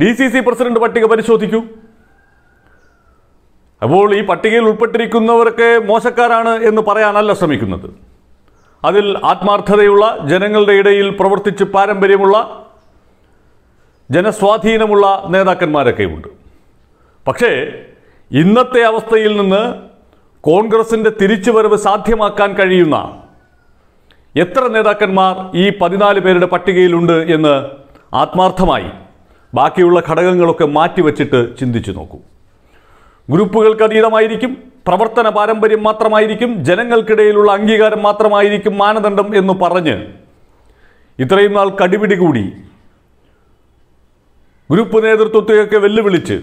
D C C president പട്ടിക പരിശോധിക്കൂ അപ്പോൾ ഈ പട്ടികയിൽ ഉൾപ്പെട്ടിരിക്കുന്നവരൊക്കെ മോശക്കാരാണ് എന്ന് പറയാനല്ല ശ്രമിക്കുന്നത് അതിൽ ആത്മാർത്ഥതയുള്ള ജനങ്ങളുടെ ഇടയിൽ പ്രവർത്തിച്ച് പാരമ്പര്യമുള്ള ജനസ്വാധീനമുള്ള നേതാക്കന്മാരൊക്കെയുണ്ട് പക്ഷേ ഇന്നത്തെ അവസ്ഥയിൽ നിന്ന് കോൺഗ്രസിൻ്റെ തിരിച്ചുവരവ് സാധ്യമാക്കാൻ കഴിയുന്ന എത്ര നേതാക്കന്മാർ ഈ പതിനാല് പേരുടെ പട്ടികയിലുണ്ട് എന്ന് ആത്മാർത്ഥമായി ബാക്കിയുള്ള ഘടകങ്ങളൊക്കെ മാറ്റിവെച്ചിട്ട് ചിന്തിച്ചു നോക്കൂ ഗ്രൂപ്പുകൾക്ക് അതീതമായിരിക്കും പ്രവർത്തന പാരമ്പര്യം മാത്രമായിരിക്കും ജനങ്ങൾക്കിടയിലുള്ള അംഗീകാരം മാത്രമായിരിക്കും മാനദണ്ഡം എന്ന് പറഞ്ഞ് ഇത്രയും നാൾ കടിപിടി കൂടി ഗ്രൂപ്പ് നേതൃത്വത്തെയൊക്കെ വെല്ലുവിളിച്ച്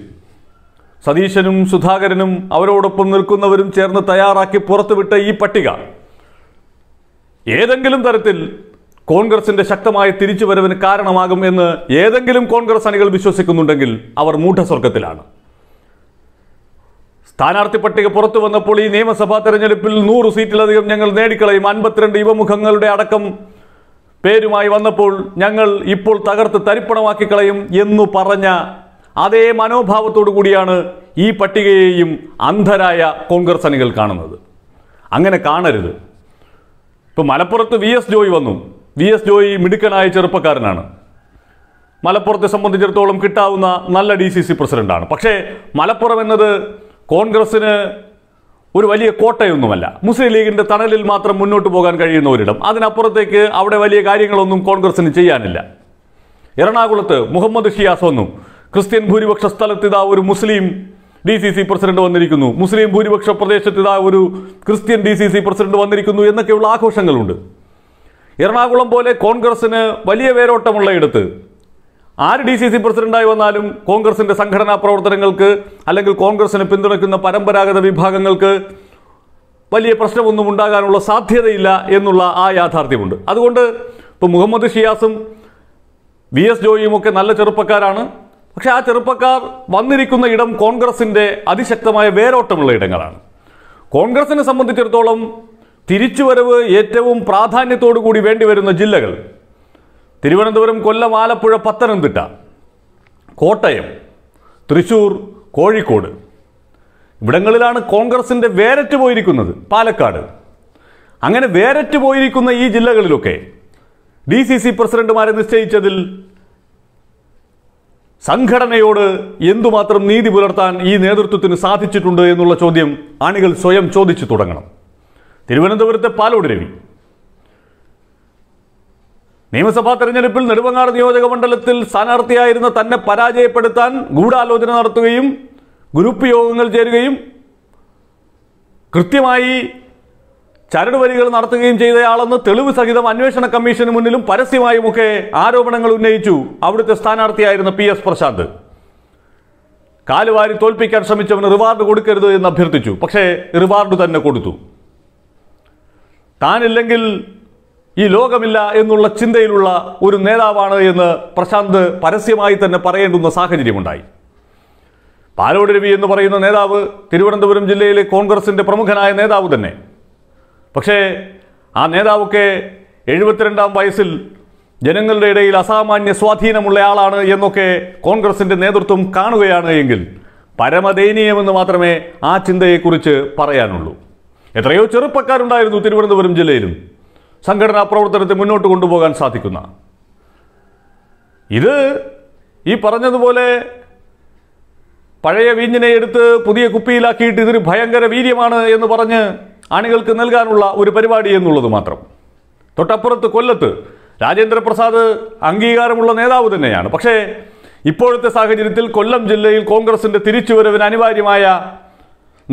സതീശനും സുധാകരനും അവരോടൊപ്പം നിൽക്കുന്നവരും ചേർന്ന് തയ്യാറാക്കി പുറത്തുവിട്ട ഈ പട്ടിക ഏതെങ്കിലും തരത്തിൽ കോൺഗ്രസിന്റെ ശക്തമായ തിരിച്ചുവരവിന് കാരണമാകും എന്ന് ഏതെങ്കിലും കോൺഗ്രസ് അണികൾ വിശ്വസിക്കുന്നുണ്ടെങ്കിൽ അവർ മൂഢസ്വർഗത്തിലാണ് സ്ഥാനാർത്ഥി പട്ടിക പുറത്തു വന്നപ്പോൾ ഈ നിയമസഭാ തെരഞ്ഞെടുപ്പിൽ നൂറ് സീറ്റിലധികം ഞങ്ങൾ നേടിക്കളയും അൻപത്തിരണ്ട് യുവമുഖങ്ങളുടെ അടക്കം പേരുമായി വന്നപ്പോൾ ഞങ്ങൾ ഇപ്പോൾ തകർത്ത് തരിപ്പണമാക്കി കളയും എന്നു പറഞ്ഞ അതേ മനോഭാവത്തോടു കൂടിയാണ് ഈ പട്ടികയെയും അന്ധരായ കോൺഗ്രസ് അണികൾ കാണുന്നത് അങ്ങനെ കാണരുത് ഇപ്പോൾ മലപ്പുറത്ത് വി എസ് ജോയ് വന്നു വി എസ് ജോയി മിടുക്കനായ ചെറുപ്പക്കാരനാണ് മലപ്പുറത്തെ സംബന്ധിച്ചിടത്തോളം കിട്ടാവുന്ന നല്ല ഡി സി സി പ്രസിഡൻ്റാണ് പക്ഷേ മലപ്പുറം എന്നത് കോൺഗ്രസ്സിന് ഒരു വലിയ കോട്ടയൊന്നുമല്ല മുസ്ലിം ലീഗിൻ്റെ തണലിൽ മാത്രം മുന്നോട്ട് പോകാൻ കഴിയുന്ന ഒരിടം അതിനപ്പുറത്തേക്ക് അവിടെ വലിയ കാര്യങ്ങളൊന്നും കോൺഗ്രസ്സിന് ചെയ്യാനില്ല എറണാകുളത്ത് മുഹമ്മദ് ഷിയാസ് വന്നു ക്രിസ്ത്യൻ ഭൂരിപക്ഷ ഇതാ ഒരു Muslim D C C president വന്നിരിക്കുന്നു മുസ്ലിം ഭൂരിപക്ഷ ഇതാ ഒരു Christian D C C president വന്നിരിക്കുന്നു എന്നൊക്കെയുള്ള ആഘോഷങ്ങളുണ്ട് എറണാകുളം പോലെ കോൺഗ്രസിന് വലിയ വേരോട്ടമുള്ളയിടത്ത് ആര് ഡി സി സി പ്രസിഡന്റായി വന്നാലും കോൺഗ്രസിന്റെ സംഘടനാ പ്രവർത്തനങ്ങൾക്ക് അല്ലെങ്കിൽ കോൺഗ്രസിന് പിന്തുണയ്ക്കുന്ന പരമ്പരാഗത വിഭാഗങ്ങൾക്ക് വലിയ പ്രശ്നമൊന്നും ഉണ്ടാകാനുള്ള സാധ്യതയില്ല എന്നുള്ള ആ യാഥാർത്ഥ്യമുണ്ട് അതുകൊണ്ട് ഇപ്പോൾ മുഹമ്മദ് ഷിയാസും വി എസ് ജോയിയും ഒക്കെ നല്ല ചെറുപ്പക്കാരാണ് പക്ഷേ ആ ചെറുപ്പക്കാർ വന്നിരിക്കുന്ന ഇടം കോൺഗ്രസിൻ്റെ അതിശക്തമായ വേരോട്ടമുള്ള ഇടങ്ങളാണ് കോൺഗ്രസിനെ സംബന്ധിച്ചിടത്തോളം തിരിച്ചുവരവ് ഏറ്റവും കൂടി വേണ്ടിവരുന്ന ജില്ലകൾ തിരുവനന്തപുരം കൊല്ലം ആലപ്പുഴ പത്തനംതിട്ട കോട്ടയം തൃശൂർ കോഴിക്കോട് ഇവിടങ്ങളിലാണ് കോൺഗ്രസിൻ്റെ വേരറ്റ് പോയിരിക്കുന്നത് പാലക്കാട് അങ്ങനെ വേരറ്റ് പോയിരിക്കുന്ന ഈ ജില്ലകളിലൊക്കെ ഡി സി സി പ്രസിഡന്റുമാരെ നിശ്ചയിച്ചതിൽ സംഘടനയോട് എന്തുമാത്രം നീതി പുലർത്താൻ ഈ നേതൃത്വത്തിന് സാധിച്ചിട്ടുണ്ട് എന്നുള്ള ചോദ്യം അണികൾ സ്വയം ചോദിച്ചു തുടങ്ങണം തിരുവനന്തപുരത്തെ പാലോട് രവി നിയമസഭാ തെരഞ്ഞെടുപ്പിൽ നെടുമങ്ങാട് നിയോജക മണ്ഡലത്തിൽ സ്ഥാനാർത്ഥിയായിരുന്ന തന്നെ പരാജയപ്പെടുത്താൻ ഗൂഢാലോചന നടത്തുകയും ഗ്രൂപ്പ് യോഗങ്ങൾ ചേരുകയും കൃത്യമായി ചരടുവരികൾ നടത്തുകയും ചെയ്തയാളെന്ന് തെളിവ് സഹിതം അന്വേഷണ കമ്മീഷന് മുന്നിലും പരസ്യമായുമൊക്കെ ആരോപണങ്ങൾ ഉന്നയിച്ചു അവിടുത്തെ സ്ഥാനാർത്ഥിയായിരുന്ന പി എസ് പ്രശാന്ത് കാലുവാരി തോൽപ്പിക്കാൻ ശ്രമിച്ചവന് റിവാർഡ് കൊടുക്കരുത് എന്ന് അഭ്യർത്ഥിച്ചു പക്ഷേ റിവാർഡ് തന്നെ കൊടുത്തു താനില്ലെങ്കിൽ ഈ ലോകമില്ല എന്നുള്ള ചിന്തയിലുള്ള ഒരു നേതാവാണ് എന്ന് പ്രശാന്ത് പരസ്യമായി തന്നെ പറയേണ്ടുന്ന സാഹചര്യമുണ്ടായി പാലോട് രവി എന്ന് പറയുന്ന നേതാവ് തിരുവനന്തപുരം ജില്ലയിലെ കോൺഗ്രസിൻ്റെ പ്രമുഖനായ നേതാവ് തന്നെ പക്ഷേ ആ നേതാവൊക്കെ എഴുപത്തിരണ്ടാം വയസ്സിൽ ജനങ്ങളുടെ ഇടയിൽ അസാമാന്യ സ്വാധീനമുള്ള ആളാണ് എന്നൊക്കെ കോൺഗ്രസിൻ്റെ നേതൃത്വം കാണുകയാണ് എങ്കിൽ പരമദയനീയമെന്ന് മാത്രമേ ആ ചിന്തയെക്കുറിച്ച് പറയാനുള്ളൂ എത്രയോ ചെറുപ്പക്കാരുണ്ടായിരുന്നു തിരുവനന്തപുരം ജില്ലയിലും സംഘടനാ പ്രവർത്തനത്തെ മുന്നോട്ട് കൊണ്ടുപോകാൻ സാധിക്കുന്ന ഇത് ഈ പറഞ്ഞതുപോലെ പഴയ വീഞ്ഞിനെ എടുത്ത് പുതിയ കുപ്പിയിലാക്കിയിട്ട് ഇതൊരു ഭയങ്കര വീര്യമാണ് എന്ന് പറഞ്ഞ് അണികൾക്ക് നൽകാനുള്ള ഒരു പരിപാടി എന്നുള്ളത് മാത്രം തൊട്ടപ്പുറത്ത് കൊല്ലത്ത് രാജേന്ദ്രപ്രസാദ് അംഗീകാരമുള്ള നേതാവ് തന്നെയാണ് പക്ഷേ ഇപ്പോഴത്തെ സാഹചര്യത്തിൽ കൊല്ലം ജില്ലയിൽ കോൺഗ്രസിൻ്റെ തിരിച്ചുവരവിന് അനിവാര്യമായ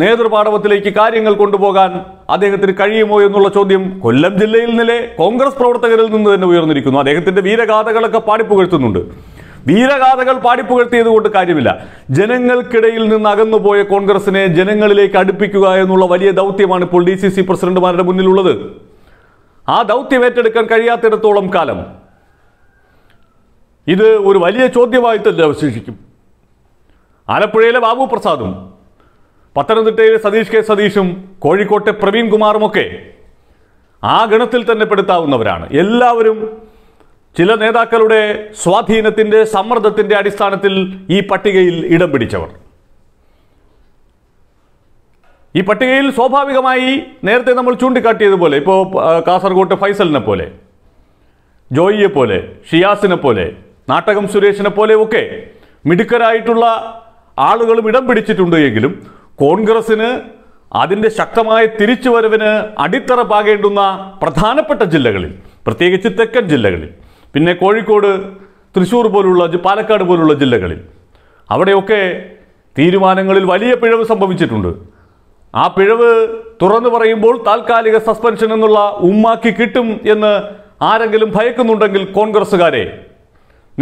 നേതൃപാടവത്തിലേക്ക് കാര്യങ്ങൾ കൊണ്ടുപോകാൻ അദ്ദേഹത്തിന് കഴിയുമോ എന്നുള്ള ചോദ്യം കൊല്ലം ജില്ലയിൽ നിന്നെ കോൺഗ്രസ് പ്രവർത്തകരിൽ നിന്ന് തന്നെ ഉയർന്നിരിക്കുന്നു അദ്ദേഹത്തിന്റെ വീരഗാഥകളൊക്കെ പാടിപ്പുകഴ്ത്തുന്നുണ്ട് വീരഗാഥകൾ പാടിപ്പുകഴ്ത്തിയത് കൊണ്ട് കാര്യമില്ല ജനങ്ങൾക്കിടയിൽ നിന്ന് അകന്നുപോയ കോൺഗ്രസിനെ ജനങ്ങളിലേക്ക് അടുപ്പിക്കുക എന്നുള്ള വലിയ ദൗത്യമാണ് ഇപ്പോൾ ഡി സി സി പ്രസിഡന്റുമാരുടെ മുന്നിലുള്ളത് ആ ദൗത്യം ഏറ്റെടുക്കാൻ കഴിയാത്തിടത്തോളം കാലം ഇത് ഒരു വലിയ ചോദ്യമായി തന്നെ അവശേഷിക്കും ആലപ്പുഴയിലെ ബാബു പ്രസാദും പത്തനംതിട്ടയിലെ സതീഷ് കെ സതീഷും കോഴിക്കോട്ടെ പ്രവീൺ കുമാറുമൊക്കെ ആ ഗണത്തിൽ തന്നെ പെടുത്താവുന്നവരാണ് എല്ലാവരും ചില നേതാക്കളുടെ സ്വാധീനത്തിൻ്റെ സമ്മർദ്ദത്തിൻ്റെ അടിസ്ഥാനത്തിൽ ഈ പട്ടികയിൽ ഇടം പിടിച്ചവർ ഈ പട്ടികയിൽ സ്വാഭാവികമായി നേരത്തെ നമ്മൾ ചൂണ്ടിക്കാട്ടിയതുപോലെ ഇപ്പോൾ കാസർഗോട്ട് ഫൈസലിനെ പോലെ ജോയിയെ പോലെ ഷിയാസിനെ പോലെ നാട്ടകം സുരേഷിനെ പോലെ ഒക്കെ മിടുക്കരായിട്ടുള്ള ആളുകളും ഇടം പിടിച്ചിട്ടുണ്ട് എങ്കിലും കോൺഗ്രസിന് അതിൻ്റെ ശക്തമായ തിരിച്ചുവരവിന് അടിത്തറ പാകേണ്ടുന്ന പ്രധാനപ്പെട്ട ജില്ലകളിൽ പ്രത്യേകിച്ച് തെക്കൻ ജില്ലകളിൽ പിന്നെ കോഴിക്കോട് തൃശ്ശൂർ പോലുള്ള പാലക്കാട് പോലുള്ള ജില്ലകളിൽ അവിടെയൊക്കെ തീരുമാനങ്ങളിൽ വലിയ പിഴവ് സംഭവിച്ചിട്ടുണ്ട് ആ പിഴവ് തുറന്നു പറയുമ്പോൾ താൽക്കാലിക സസ്പെൻഷൻ എന്നുള്ള ഉമ്മാക്കി കിട്ടും എന്ന് ആരെങ്കിലും ഭയക്കുന്നുണ്ടെങ്കിൽ കോൺഗ്രസ്സുകാരെ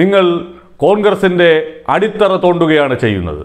നിങ്ങൾ കോൺഗ്രസിൻ്റെ അടിത്തറ തോണ്ടുകയാണ് ചെയ്യുന്നത്